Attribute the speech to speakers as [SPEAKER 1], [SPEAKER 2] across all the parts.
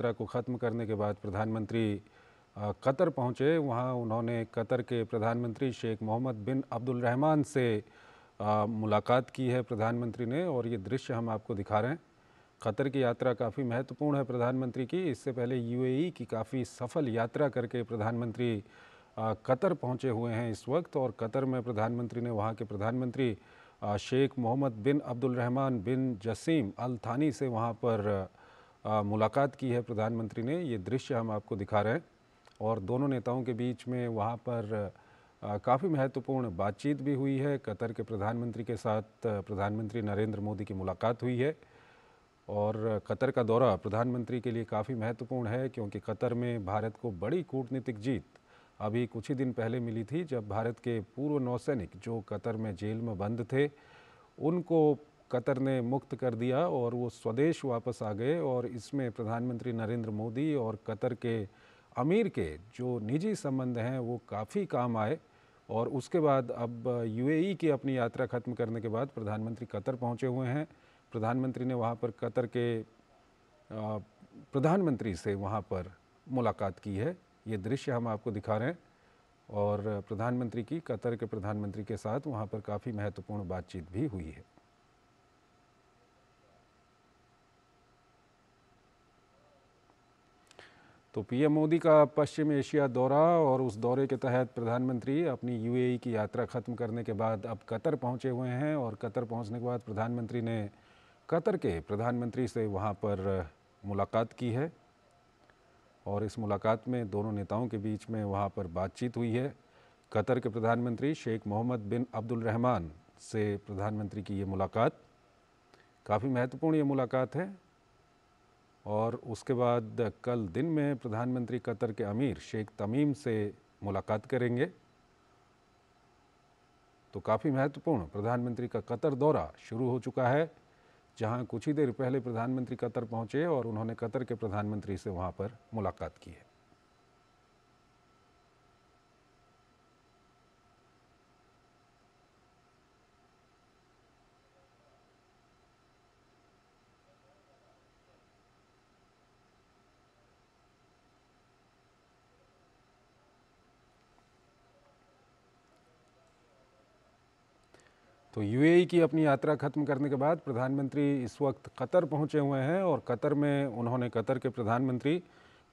[SPEAKER 1] यात्रा को ख़त्म करने के बाद प्रधानमंत्री कतर पहुँचे वहाँ उन्होंने कतर के प्रधानमंत्री शेख मोहम्मद बिन अब्दुल रहमान से मुलाकात की है प्रधानमंत्री ने और ये दृश्य हम आपको दिखा रहे हैं कतर की यात्रा काफ़ी महत्वपूर्ण है प्रधानमंत्री की इससे पहले यूएई की काफ़ी सफल यात्रा करके प्रधानमंत्री कतर पहुँचे हुए हैं इस वक्त और कतर में प्रधानमंत्री ने वहाँ के प्रधानमंत्री शेख मोहम्मद बिन अब्दुल रहमान बिन जसीम अल थानी से वहाँ पर मुलाकात की है प्रधानमंत्री ने ये दृश्य हम आपको दिखा रहे हैं और दोनों नेताओं के बीच में वहाँ पर काफ़ी महत्वपूर्ण बातचीत भी हुई है कतर के प्रधानमंत्री के साथ प्रधानमंत्री नरेंद्र मोदी की मुलाकात हुई है और कतर का दौरा प्रधानमंत्री के लिए काफ़ी महत्वपूर्ण है क्योंकि कतर में भारत को बड़ी कूटनीतिक जीत अभी कुछ ही दिन पहले मिली थी जब भारत के पूर्व नौसैनिक जो कतर में जेल में बंद थे उनको कतर ने मुक्त कर दिया और वो स्वदेश वापस आ गए और इसमें प्रधानमंत्री नरेंद्र मोदी और कतर के अमीर के जो निजी संबंध हैं वो काफ़ी काम आए और उसके बाद अब यूएई की अपनी यात्रा ख़त्म करने के बाद प्रधानमंत्री कतर पहुंचे हुए हैं प्रधानमंत्री ने वहाँ पर कतर के प्रधानमंत्री से वहाँ पर मुलाकात की है ये दृश्य हम आपको दिखा रहे हैं और प्रधानमंत्री की कतर के प्रधानमंत्री के साथ वहाँ पर काफ़ी महत्वपूर्ण बातचीत भी हुई है तो पीएम मोदी का पश्चिम एशिया दौरा और उस दौरे के तहत प्रधानमंत्री अपनी यूएई की यात्रा ख़त्म करने के बाद अब कतर पहुंचे हुए हैं और कतर पहुंचने के बाद प्रधानमंत्री ने कतर के प्रधानमंत्री से वहां पर मुलाकात की है और इस मुलाकात में दोनों नेताओं के बीच में वहां पर बातचीत हुई है कतर के प्रधानमंत्री शेख मोहम्मद बिन अब्दुल रहमान से प्रधानमंत्री की ये मुलाकात काफ़ी महत्वपूर्ण ये मुलाकात है और उसके बाद कल दिन में प्रधानमंत्री कतर के अमीर शेख तमीम से मुलाकात करेंगे तो काफ़ी महत्वपूर्ण प्रधानमंत्री का कतर दौरा शुरू हो चुका है जहां कुछ ही देर पहले प्रधानमंत्री कतर पहुंचे और उन्होंने कतर के प्रधानमंत्री से वहां पर मुलाकात की है तो यूएई की अपनी यात्रा ख़त्म करने के बाद प्रधानमंत्री इस वक्त कतर पहुँचे हुए हैं और कतर में उन्होंने कतर के प्रधानमंत्री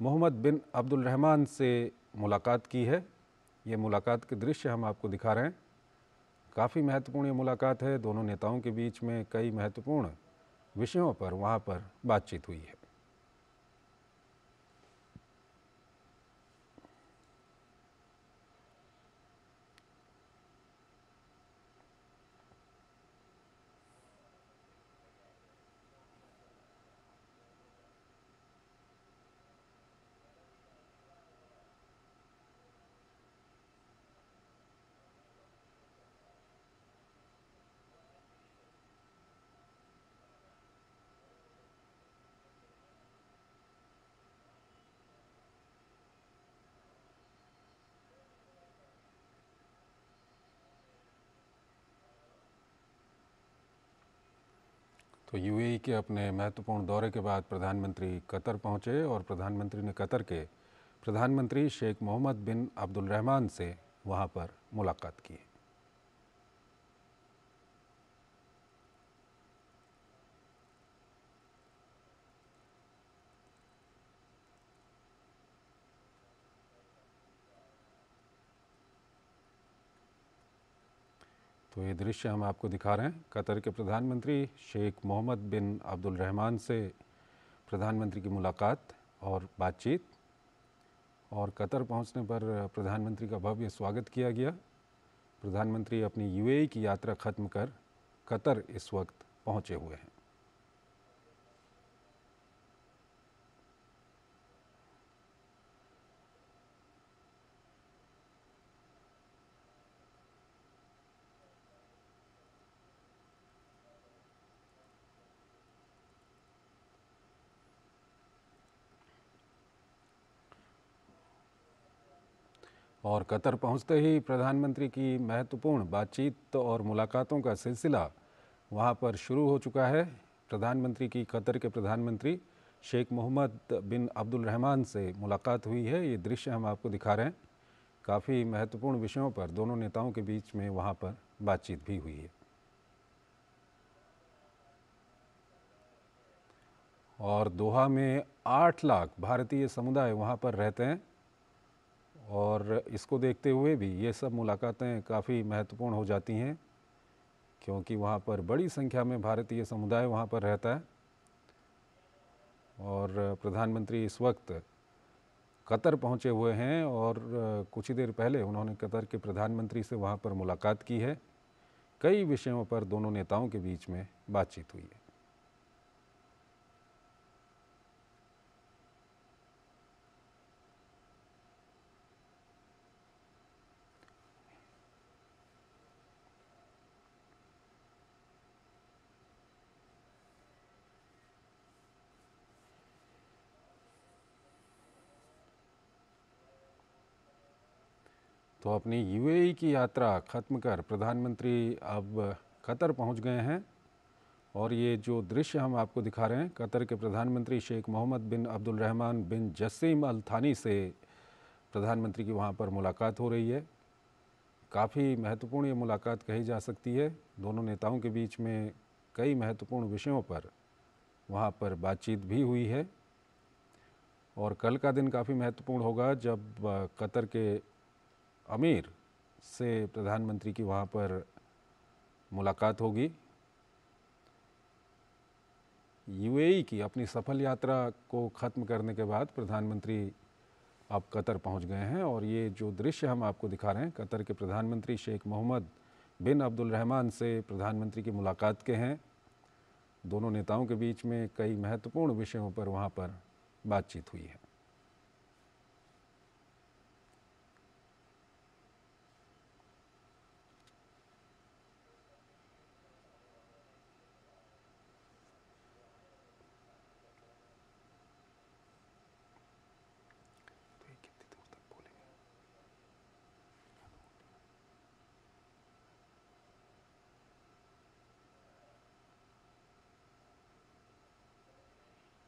[SPEAKER 1] मोहम्मद बिन अब्दुल रहमान से मुलाकात की है ये मुलाकात के दृश्य हम आपको दिखा रहे हैं काफ़ी महत्वपूर्ण ये मुलाकात है दोनों नेताओं के बीच में कई महत्वपूर्ण विषयों पर वहाँ पर बातचीत हुई है तो यूएई के अपने महत्वपूर्ण दौरे के बाद प्रधानमंत्री कतर पहुंचे और प्रधानमंत्री ने कतर के प्रधानमंत्री शेख मोहम्मद बिन अब्दुल रहमान से वहां पर मुलाकात की तो ये दृश्य हम आपको दिखा रहे हैं कतर के प्रधानमंत्री शेख मोहम्मद बिन अब्दुल रहमान से प्रधानमंत्री की मुलाकात और बातचीत और कतर पहुंचने पर प्रधानमंत्री का भव्य स्वागत किया गया प्रधानमंत्री अपनी यूएई की यात्रा खत्म कर कतर इस वक्त पहुंचे हुए हैं और कतर पहुंचते ही प्रधानमंत्री की महत्वपूर्ण बातचीत और मुलाकातों का सिलसिला वहां पर शुरू हो चुका है प्रधानमंत्री की कतर के प्रधानमंत्री शेख मोहम्मद बिन अब्दुल रहमान से मुलाकात हुई है ये दृश्य हम आपको दिखा रहे हैं काफ़ी महत्वपूर्ण विषयों पर दोनों नेताओं के बीच में वहाँ पर बातचीत भी हुई है और दोहा में आठ लाख भारतीय समुदाय वहाँ पर रहते हैं और इसको देखते हुए भी ये सब मुलाकातें काफ़ी महत्वपूर्ण हो जाती हैं क्योंकि वहाँ पर बड़ी संख्या में भारतीय समुदाय वहाँ पर रहता है और प्रधानमंत्री इस वक्त कतर पहुँचे हुए हैं और कुछ ही देर पहले उन्होंने कतर के प्रधानमंत्री से वहाँ पर मुलाकात की है कई विषयों पर दोनों नेताओं के बीच में बातचीत हुई है तो अपनी यूएई की यात्रा ख़त्म कर प्रधानमंत्री अब कतर पहुंच गए हैं और ये जो दृश्य हम आपको दिखा रहे हैं कतर के प्रधानमंत्री शेख मोहम्मद बिन अब्दुल रहमान बिन जसीम अल थानी से प्रधानमंत्री की वहाँ पर मुलाकात हो रही है काफ़ी महत्वपूर्ण ये मुलाकात कही जा सकती है दोनों नेताओं के बीच में कई महत्वपूर्ण विषयों पर वहाँ पर बातचीत भी हुई है और कल का दिन काफ़ी महत्वपूर्ण होगा जब कतर के अमीर से प्रधानमंत्री की वहाँ पर मुलाकात होगी यूएई की अपनी सफल यात्रा को ख़त्म करने के बाद प्रधानमंत्री अब कतर पहुँच गए हैं और ये जो दृश्य हम आपको दिखा रहे हैं कतर के प्रधानमंत्री शेख मोहम्मद बिन अब्दुल रहमान से प्रधानमंत्री की मुलाकात के हैं दोनों नेताओं के बीच में कई महत्वपूर्ण विषयों पर वहाँ पर बातचीत हुई है